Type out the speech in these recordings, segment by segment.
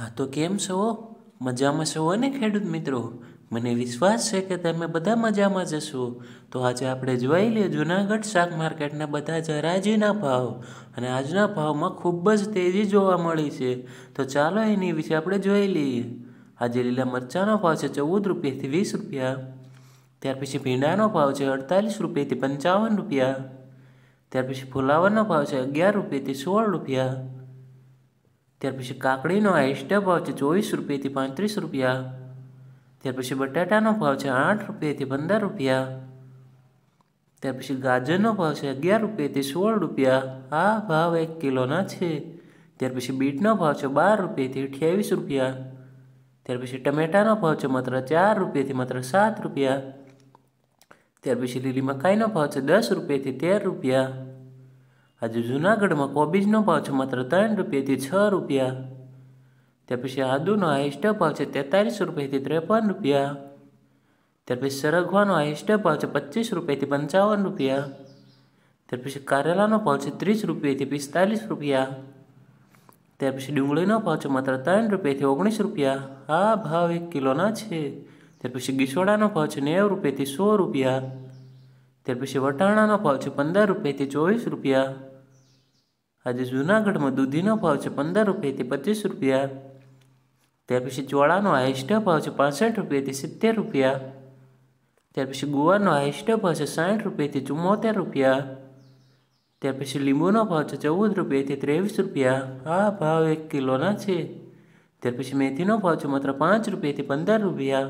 હા તો કેમ છો મજામાં છો અને ખેડૂત મિત્રો મને વિશ્વાસ છે કે તમે બધા મજામાં જશો તો આજે આપણે જોઈ લઈએ જૂનાગઢ શાક માર્કેટના બધા જરાજીના ભાવ અને આજના ભાવમાં ખૂબ જ તેજી જોવા મળી છે તો ચાલો એની વિશે આપણે જોઈ લઈએ આજે લીલા મરચાંનો ભાવ છે ચૌદ રૂપિયાથી વીસ રૂપિયા ત્યાર પછી ભીંડાનો ભાવ છે અડતાલીસ રૂપિયાથી પંચાવન રૂપિયા ત્યાર પછી ફુલાવરનો ભાવ છે અગિયાર રૂપિયાથી સોળ રૂપિયા ત્યાર પછી કાકડીનો હાઈસ્ટ ભાવ છે ચોવીસ રૂપિયાથી પાંત્રીસ રૂપિયા ત્યાર પછી બટાટાનો ભાવ છે આઠ રૂપિયાથી પંદર રૂપિયા ત્યાર પછી ગાજરનો ભાવ છે અગિયાર રૂપિયાથી સોળ રૂપિયા આ ભાવ એક કિલોના છે ત્યાર પછી બીટનો ભાવ છે બાર રૂપિયાથી અઠ્યાવીસ રૂપિયા ત્યાર પછી ટમેટાનો ભાવ છે માત્ર ચાર રૂપિયાથી માત્ર સાત રૂપિયા ત્યાર પછી લીલી મકાઈનો ભાવ છે દસ રૂપિયાથી તેર રૂપિયા આજે જૂનાગઢમાં કોબીજનો ભાવ છે માત્ર ત્રણ રૂપિયાથી છ રૂપિયા ત્યાર પછી આદુનો હાઈસ્ટ ભાવ છે તેતાલીસ રૂપિયાથી ત્રેપન રૂપિયા ત્યાર પછી સરગવાનો હાઈસ્ટ ભાવ છે પચીસ રૂપિયાથી પંચાવન રૂપિયા ત્યાર પછી કારેલાનો ભાવ છે ત્રીસ રૂપિયાથી પિસ્તાલીસ રૂપિયા ત્યાર પછી ડુંગળીનો ભાવ છે માત્ર ત્રણ રૂપિયાથી ઓગણીસ રૂપિયા આ ભાવ એક કિલોના છે ત્યાર પછી ગીસોડાનો ભાવ છે નેવું રૂપિયાથી સો રૂપિયા ત્યાર પછી વટાણાનો ભાવ છે પંદર રૂપિયાથી ચોવીસ રૂપિયા આજે જૂનાગઢમાં દૂધીનો ભાવ છે પંદર રૂપિયાથી પચીસ રૂપિયા ત્યાર પછી ચોળાનો હાઈસ્ટ ભાવ છે પાસઠ રૂપિયાથી સિત્તેર રૂપિયા ત્યાર પછી ગુવાનો હાઈસ્ટ ભાવ છે સાઠ રૂપિયાથી ચુમ્મોતેર રૂપિયા ત્યાર પછી લીંબુનો ભાવ છે ચૌદ રૂપિયાથી ત્રેવીસ રૂપિયા આ ભાવ એક કિલોના છે ત્યાર પછી મેથીનો ભાવ છે માત્ર પાંચ રૂપિયાથી પંદર રૂપિયા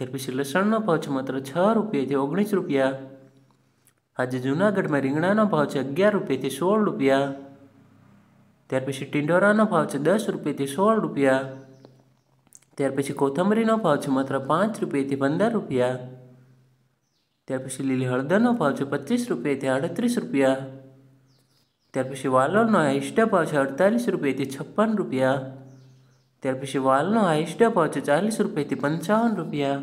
ત્યાર પછી લસણનો ભાવ છે માત્ર છ રૂપિયાથી ઓગણીસ રૂપિયા આજે જૂનાગઢમાં રીંગણાનો ભાવ છે અગિયાર રૂપિયાથી સોળ રૂપિયા ત્યાર પછી ટિંડોરાનો ભાવ છે દસ રૂપિયાથી સોળ રૂપિયા ત્યાર પછી કોથમરીનો ભાવ છે માત્ર પાંચ રૂપિયાથી પંદર રૂપિયા ત્યાર પછી લીલી હળદરનો ભાવ છે પચીસ રૂપિયાથી અડત્રીસ રૂપિયા ત્યાર પછી વાલોરનો હાઈસ્ટ ભાવ છે અડતાલીસ રૂપિયાથી છપ્પન રૂપિયા ત્યાર પછી વાલનો હાઈસ્ટ ભાવ છે ચાલીસ રૂપિયાથી પંચાવન રૂપિયા